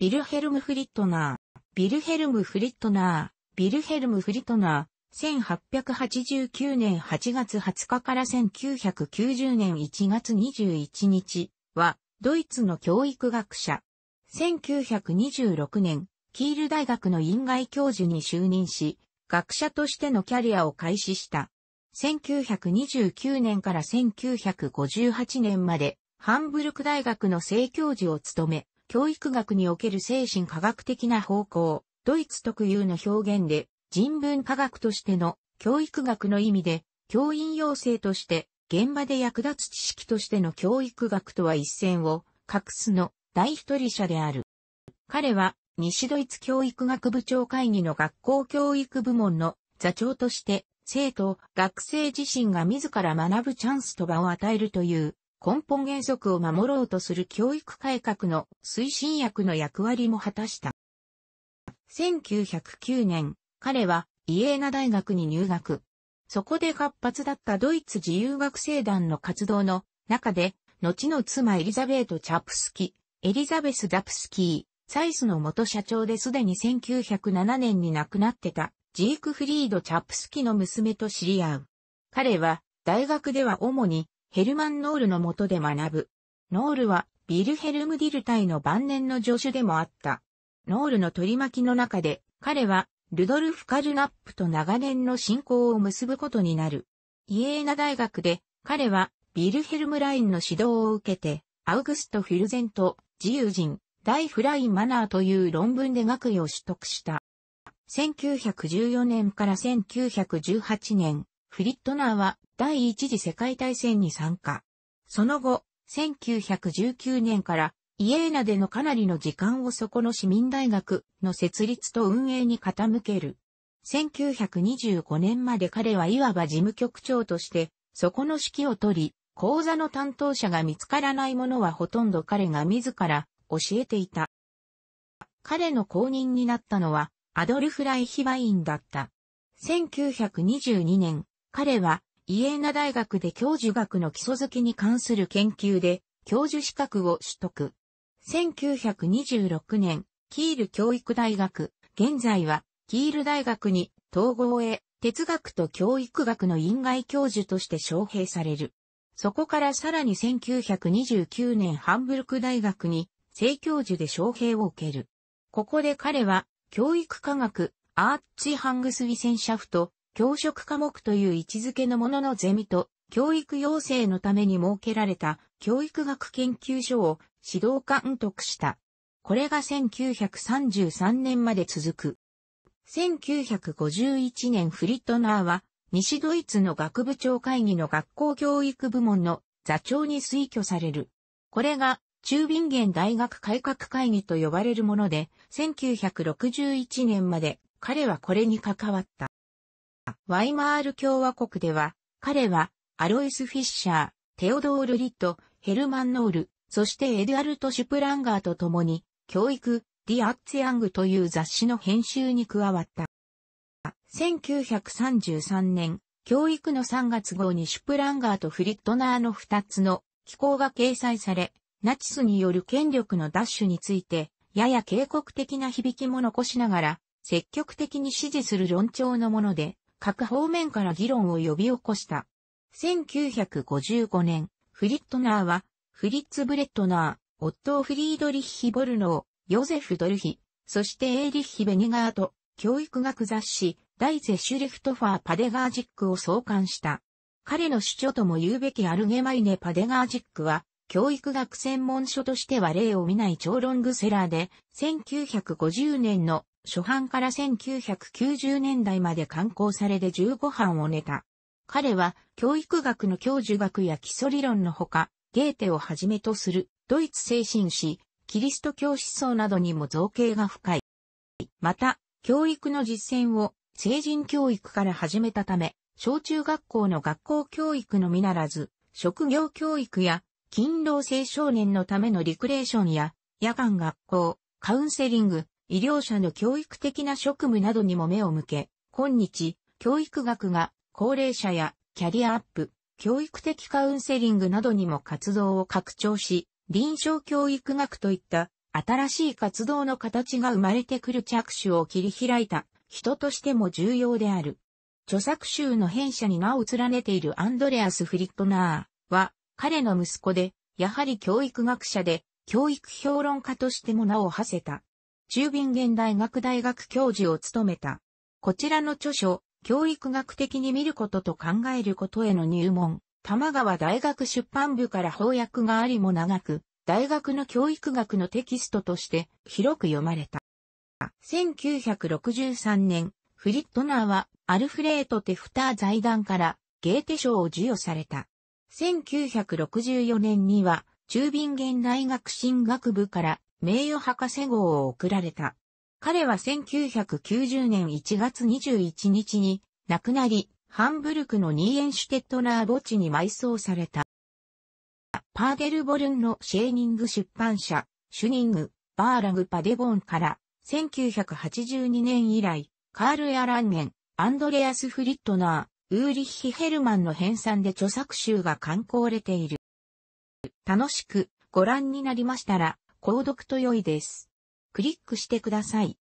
ビルヘルム・フリットナー、ビルヘルム・フリットナー、ビルヘルム・フリットナー、1889年8月20日から1990年1月21日は、ドイツの教育学者。1926年、キール大学の院外教授に就任し、学者としてのキャリアを開始した。1929年から1958年まで、ハンブルク大学の正教授を務め、教育学における精神科学的な方向、ドイツ特有の表現で、人文科学としての教育学の意味で、教員養成として、現場で役立つ知識としての教育学とは一線を、隠すの、大一人者である。彼は、西ドイツ教育学部長会議の学校教育部門の座長として、生徒、学生自身が自ら学ぶチャンスと場を与えるという根本原則を守ろうとする教育改革の推進役の役割も果たした。1909年、彼はイエーナ大学に入学。そこで活発だったドイツ自由学生団の活動の中で、後の妻エリザベート・チャプスキ、エリザベス・ダプスキー、サイスの元社長ですでに1907年に亡くなってたジークフリード・チャプスキの娘と知り合う。彼は大学では主にヘルマン・ノールの下で学ぶ。ノールは、ビルヘルム・ディルタイの晩年の助手でもあった。ノールの取り巻きの中で、彼は、ルドルフ・カルナップと長年の親交を結ぶことになる。イエーナ大学で、彼は、ビルヘルム・ラインの指導を受けて、アウグスト・フィルゼント、自由人、大フライン・マナーという論文で学位を取得した。1914年から1918年、フリットナーは第一次世界大戦に参加。その後、1919年からイエーナでのかなりの時間をそこの市民大学の設立と運営に傾ける。1925年まで彼はいわば事務局長として、そこの指揮を取り、講座の担当者が見つからないものはほとんど彼が自ら教えていた。彼の後任になったのはアドルフ・ライヒバインだった。1922年、彼は、イエーナ大学で教授学の基礎づきに関する研究で、教授資格を取得。1926年、キール教育大学、現在は、キール大学に、統合へ、哲学と教育学の院外教授として招聘される。そこからさらに1929年ハンブルク大学に正教授で招聘を受ける。ここで彼は教育科学アーチハングスウィセンシャフト教職科目という位置づけのもののゼミと、教育要請のために設けられた教育学研究所を指導監督した。これが1933年まで続く。1951年フリットナーは、西ドイツの学部長会議の学校教育部門の座長に推挙される。これが、中ビンゲン大学改革会議と呼ばれるもので、1961年まで彼はこれに関わった。ワイマール共和国では、彼は、アロイス・フィッシャー、テオドール・リット、ヘルマン・ノール、そしてエデュアルト・シュプランガーと共に、教育、ディ・アッツ・ヤングという雑誌の編集に加わった。1933年、教育の3月号にシュプランガーとフリットナーの2つの機構が掲載され、ナチスによる権力の奪取について、やや警告的な響きも残しながら、積極的に支持する論調のもので、各方面から議論を呼び起こした。1955年、フリットナーは、フリッツ・ブレットナー、オットー・フリードリッヒ・ボルノー、ヨゼフ・ドルヒ、そしてエーリッヒ・ベニガーと、教育学雑誌、ダイゼ・シュレフトファー・パデガージックを創刊した。彼の主張とも言うべきアルゲマイネ・パデガージックは、教育学専門書としては例を見ない超ロングセラーで、1950年の初版から1990年代まで刊行されで15版をネタ。彼は教育学の教授学や基礎理論のほか、ゲーテをはじめとするドイツ精神史、キリスト教思想などにも造形が深い。また、教育の実践を成人教育から始めたため、小中学校の学校教育のみならず、職業教育や勤労青少年のためのリクレーションや夜間学校、カウンセリング、医療者の教育的な職務などにも目を向け、今日、教育学が高齢者やキャリアアップ、教育的カウンセリングなどにも活動を拡張し、臨床教育学といった新しい活動の形が生まれてくる着手を切り開いた人としても重要である。著作集の編者に名を連ねているアンドレアス・フリットナーは彼の息子で、やはり教育学者で教育評論家としても名を馳せた。中便ン大学大学教授を務めた。こちらの著書、教育学的に見ることと考えることへの入門、玉川大学出版部から翻訳がありも長く、大学の教育学のテキストとして広く読まれた。1963年、フリットナーはアルフレート・テフター財団からゲーテ賞を授与された。1964年には中便ン大学進学部から名誉博士号を贈られた。彼は1990年1月21日に亡くなり、ハンブルクのニーエンシュテットナー墓地に埋葬された。パーデルボルンのシェーニング出版社、シュニング、バーラグ・パデボンから、1982年以来、カール・エアランゲン、アンドレアス・フリットナー、ウーリッヒ・ヘルマンの編纂で著作集が刊行れている。楽しくご覧になりましたら、購読と良いです。クリックしてください。